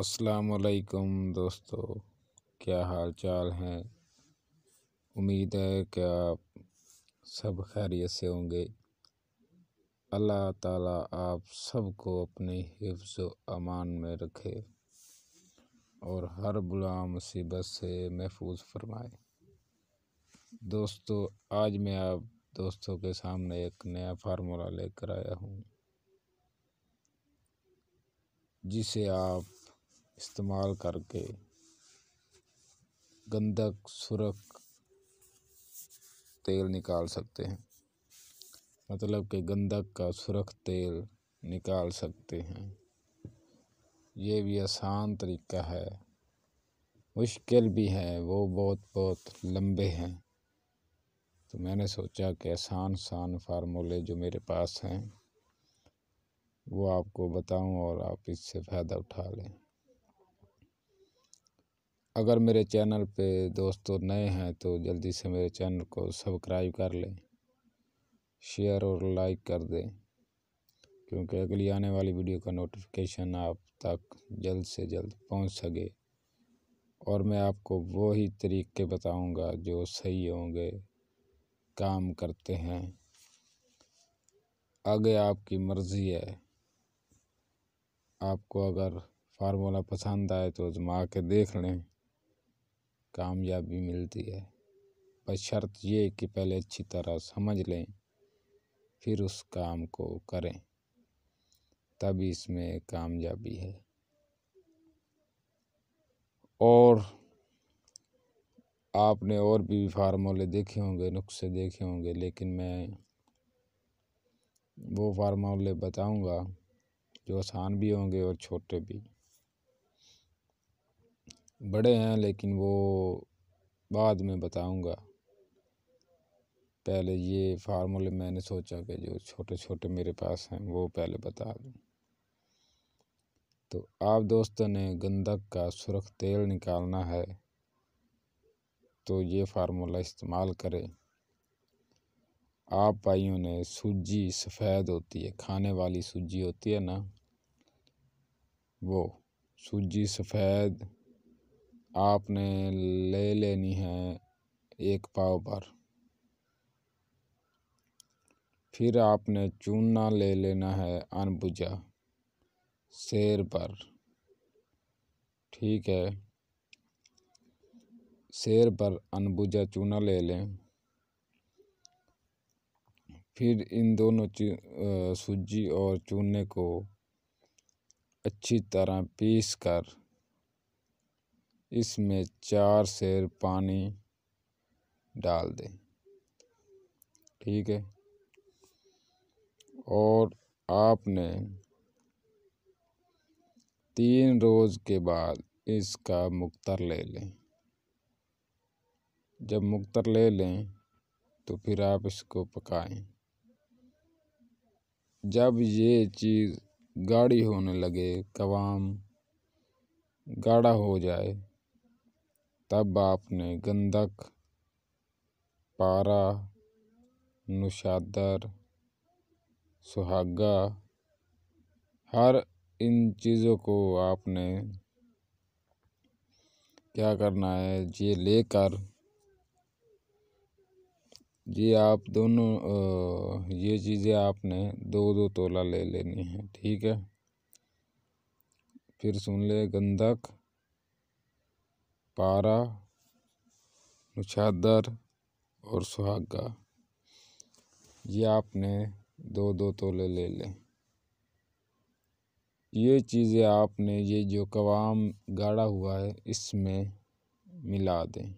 असलकुम दोस्तों क्या हाल चाल हैं उम्मीद है कि आप सब खैरियत से होंगे अल्लाह ताला आप सबको अपने हिफ्ज अमान में रखे और हर बुला मुसीबत से महफूज फरमाए दोस्तों आज मैं आप दोस्तों के सामने एक नया फार्मूला लेकर आया हूँ जिसे आप इस्तेमाल करके गंदक सुरख तेल निकाल सकते हैं मतलब कि गंदक का सुरख तेल निकाल सकते हैं ये भी आसान तरीका है मुश्किल भी है वो बहुत बहुत लंबे हैं तो मैंने सोचा कि आसान आसान फार्मूले जो मेरे पास हैं वो आपको बताऊं और आप इससे फ़ायदा उठा लें अगर मेरे चैनल पे दोस्तों नए हैं तो जल्दी से मेरे चैनल को सब्सक्राइब कर लें शेयर और लाइक कर दें क्योंकि अगली आने वाली वीडियो का नोटिफिकेशन आप तक जल्द से जल्द पहुंच सके और मैं आपको वो ही तरीके बताऊंगा जो सही होंगे काम करते हैं आगे आपकी मर्ज़ी है आपको अगर फार्मूला पसंद आए तो जमा के देख लें कामयाबी मिलती है शर्त ये कि पहले अच्छी तरह समझ लें फिर उस काम को करें तभी इसमें कामयाबी है और आपने और भी फार्मूले देखे होंगे नुस्खे देखे होंगे लेकिन मैं वो फार्मूले बताऊंगा जो आसान भी होंगे और छोटे भी बड़े हैं लेकिन वो बाद में बताऊंगा पहले ये फार्मूले मैंने सोचा कि जो छोटे छोटे मेरे पास हैं वो पहले बता दूं तो आप दोस्तों ने गंदक का सुरख तेल निकालना है तो ये फार्मूला इस्तेमाल करें आप भाइयों ने सूजी सफ़ेद होती है खाने वाली सूजी होती है ना वो सूजी सफ़ेद आपने ले लेनी है एक पाव भर फिर आपने चूना ले लेना है अनबुजा शेर पर ठीक है शेर पर अनबुजा चूना ले लें फिर इन दोनों सूजी और चूने को अच्छी तरह पीस कर इसमें चार शेर पानी डाल दें ठीक है और आपने तीन रोज़ के बाद इसका मुख्तर ले लें जब मुख्तर ले लें तो फिर आप इसको पकाएं जब ये चीज़ गाढ़ी होने लगे कवाम गाढ़ा हो जाए तब आपने गंधक पारा नुशादर सुहागा हर इन चीज़ों को आपने क्या करना है ये लेकर ये आप दोनों ये चीज़ें आपने दो दो तोला ले लेनी है ठीक है फिर सुन ले गंधक पारा नुछादर और सुहागा ये आपने दो दो तोले ले लें ये चीज़ें आपने ये जो कवाम गाढ़ा हुआ है इसमें मिला दें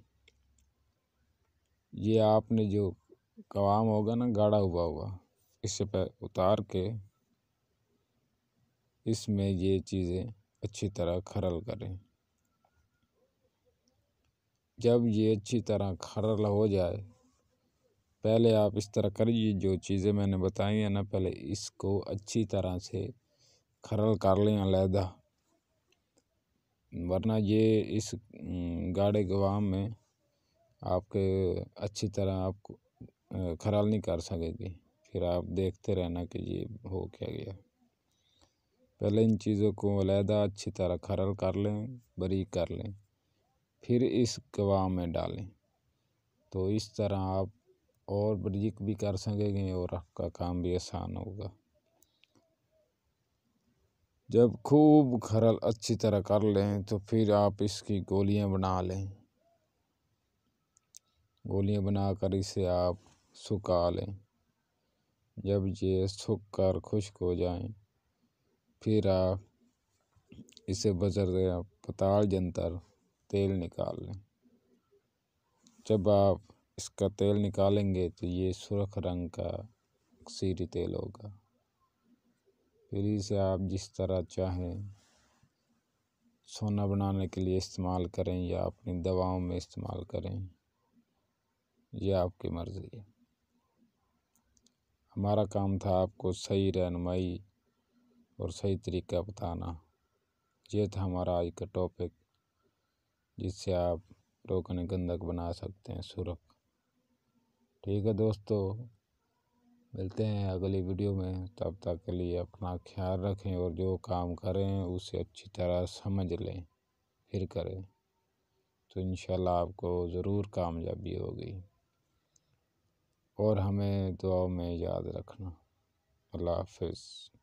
ये आपने जो कवाम होगा ना गाढ़ा हुआ हुआ इसे पर उतार के इसमें ये चीज़ें अच्छी तरह खरल करें जब ये अच्छी तरह खरल हो जाए पहले आप इस तरह करिए जो चीज़ें मैंने बताई हैं ना पहले इसको अच्छी तरह से खरल कर लें अलहदा वरना ये इस गाढ़े गवाम में आपके अच्छी तरह आपको खराल नहीं कर सकेगी फिर आप देखते रहना कि ये हो क्या गया पहले इन चीज़ों को अलहदा अच्छी तरह खरल कर लें बरीक कर लें फिर इस गवाह में डालें तो इस तरह आप और ब्रिक भी कर सकेंगे और आपका काम भी आसान होगा जब खूब खरल अच्छी तरह कर लें तो फिर आप इसकी गोलियां बना लें गोलियां बनाकर इसे आप सुखा लें जब ये सूख कर खुश्क हो जाए फिर आप इसे बजर पताल जंतर तेल निकाल लें जब आप इसका तेल निकालेंगे तो ये सुरख रंग का सीरी तेल होगा फिर इसे आप जिस तरह चाहें सोना बनाने के लिए इस्तेमाल करें या अपनी दवाओं में इस्तेमाल करें यह आपकी मर्ज़ी है हमारा काम था आपको सही रहनमई और सही तरीका बताना ये था हमारा आज का टॉपिक जिससे आप टोकन गंधक बना सकते हैं सुरख ठीक है दोस्तों मिलते हैं अगली वीडियो में तब तक के लिए अपना ख्याल रखें और जो काम करें उसे अच्छी तरह समझ लें फिर करें तो इन आपको ज़रूर कामयाबी होगी और हमें दुआ में याद रखना अल्लाह हाफिज़